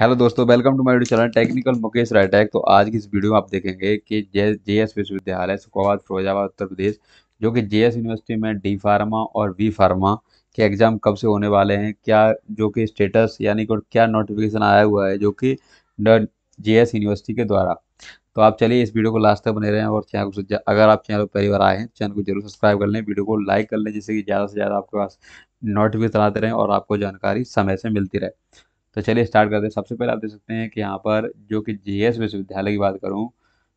hello दोस्तों welcome to my YouTube channel technical Mukesh रायटैक तो आज की इस वीडियो में आप देखेंगे कि जे जे एस विश्वविद्यालय सुखाबाद फिरोजाबाद उत्तर प्रदेश जो कि जे एस यूनिवर्सिटी में डी फार्मा और वी फार्मा के एग्ज़ाम कब से होने वाले हैं क्या जो कि स्टेटस यानी कि क्या नोटिफिकेशन आया हुआ है जो कि जे एस यूनिवर्सिटी के द्वारा तो आप चलिए इस वीडियो को लास्ट तक बने रहें और चैनल को अगर आप चैनल पर पहली बार आए हैं चैनल को जरूर सब्सक्राइब कर लें वीडियो को लाइक कर लें जिससे कि ज़्यादा से ज़्यादा आपके पास नोटिफिकेशन आते रहें और आपको जानकारी समय से मिलती रहे तो चलिए स्टार्ट करते हैं सबसे पहले आप देख सकते हैं कि यहाँ पर जो कि जे विश्वविद्यालय की बात करूँ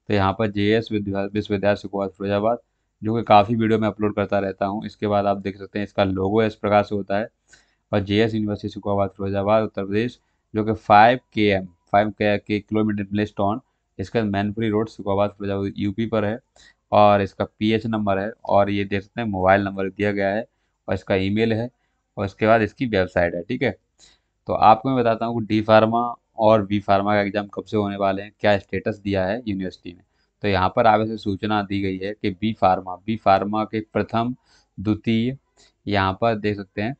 तो यहाँ पर जे एस विश्वविद्यालय सुखवाद फिरोजाबाद जो कि काफ़ी वीडियो में अपलोड करता रहता हूँ इसके बाद आप देख सकते हैं इसका लोगो इस प्रकार से होता है और J S university Sukhwabad Firozabad Uttar Pradesh जो कि फाइव के एम फाइव के किलोमीटर प्लेस्ट ऑन इसका मैनपुरी रोड सुखाबाद फिरोजाबाद यूपी पर है और इसका पी नंबर है और ये देख सकते हैं मोबाइल नंबर दिया गया है और इसका ई है और इसके बाद इसकी वेबसाइट है ठीक है तो आपको मैं बताता हूँ कि डी फार्मा और बी फार्मा का एग्ज़ाम कब से होने वाले हैं क्या स्टेटस दिया है यूनिवर्सिटी ने तो यहाँ पर से सूचना दी गई है कि बी फार्मा बी फार्मा के प्रथम द्वितीय यहाँ पर देख सकते हैं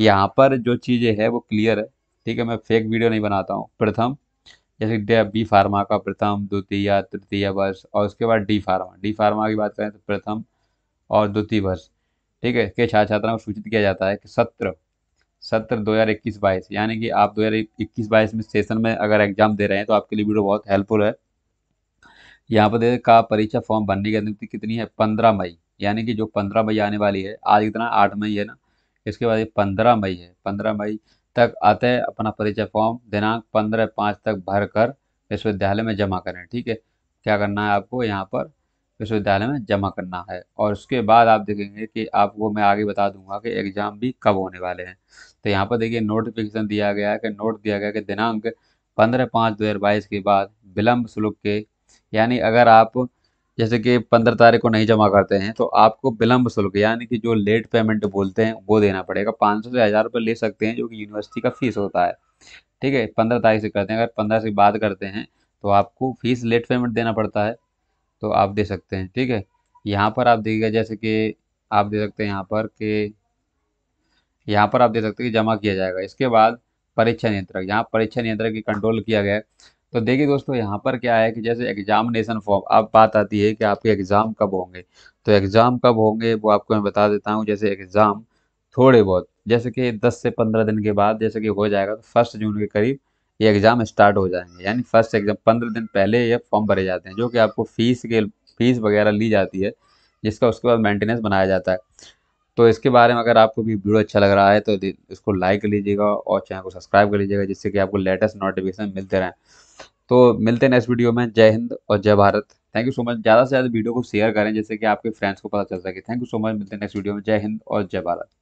यहाँ पर जो चीज़ें है वो क्लियर है ठीक है मैं फेक वीडियो नहीं बनाता हूँ प्रथम जैसे बी फार्मा का प्रथम द्वितीय तृतीय वर्ष और उसके बाद डी फार्मा डी फार्मा की बात करें तो प्रथम और द्वितीय वर्ष ठीक है के छात्र छात्राओं को सूचित किया जाता है कि सत्र सत्र इक्कीस बाईस यानी कि आप दो हज़ार इक्कीस बाईस में सेशन में अगर एग्जाम दे रहे हैं तो आपके लिए वीडियो बहुत हेल्पफुल है यहाँ पर दे का परीक्षा फॉर्म भरने की अंतिम कितनी है पंद्रह मई यानी कि जो पंद्रह मई आने वाली है आज कितना आठ मई है ना इसके बाद ये पंद्रह मई है पंद्रह मई तक हैं अपना परिचय फॉर्म दिनांक पंद्रह पाँच तक भर कर विश्वविद्यालय में जमा करें ठीक है क्या करना है आपको यहाँ पर विश्वविद्यालय में जमा करना है और उसके बाद आप देखेंगे कि आपको मैं आगे बता दूंगा कि एग्ज़ाम भी कब होने वाले हैं तो यहाँ पर देखिए नोटिफिकेशन दिया गया है कि नोट दिया गया कि दिनांक पंद्रह पाँच दो हज़ार बाईस के बाद विलम्ब शुल्क के यानी अगर आप जैसे कि पंद्रह तारीख को नहीं जमा करते हैं तो आपको विलम्ब शुल्क यानी कि जो लेट पेमेंट बोलते हैं वो देना पड़ेगा पाँच सौ से हज़ार रुपये ले सकते हैं जो कि यूनिवर्सिटी का फीस होता है ठीक है पंद्रह तारीख से करते हैं अगर पंद्रह से बात करते हैं तो आपको फीस लेट पेमेंट देना पड़ता है तो आप दे सकते हैं ठीक है यहाँ पर आप देखिएगा जैसे कि आप दे सकते हैं यहाँ पर कि यहाँ पर आप दे सकते हैं कि जमा किया जाएगा इसके बाद परीक्षा नियंत्रक यहाँ परीक्षा नियंत्रक की कंट्रोल किया गया तो देखिए दोस्तों यहाँ पर क्या है कि जैसे एग्जामिनेशन फॉर्म अब बात आती है कि आपके एग्ज़ाम कब होंगे तो एग्ज़ाम कब होंगे वो आपको मैं बता देता हूँ जैसे एग्ज़ाम थोड़े बहुत जैसे कि दस से पंद्रह दिन के बाद जैसे कि हो जाएगा तो फर्स्ट जून के करीब ये एग्ज़ाम स्टार्ट हो जाएंगे यानी फर्स्ट एग्ज़ाम पंद्रह दिन पहले ये फॉर्म भरे जाते हैं जो कि आपको फ़ीस के फ़ीस वगैरह ली जाती है जिसका उसके बाद मेंटेनेंस बनाया जाता है तो इसके बारे में अगर आपको भी वीडियो अच्छा लग रहा है तो इसको लाइक कर लीजिएगा और चैनल को सब्सक्राइब कर लीजिएगा जिससे कि आपको लेटेस्ट नोटिफिकेशन मिलते रहें तो मिलते हैं नेक्स्ट वीडियो में जय हिंद और जय Bharat thank you so much ज़्यादा से ज़्यादा वीडियो को शेयर करें जैसे कि आपके फ्रेंड्स को पता चल सके थैंक यू सो मच मिलते हैं नेक्स्ट वीडियो में जय हिंद और जय भारत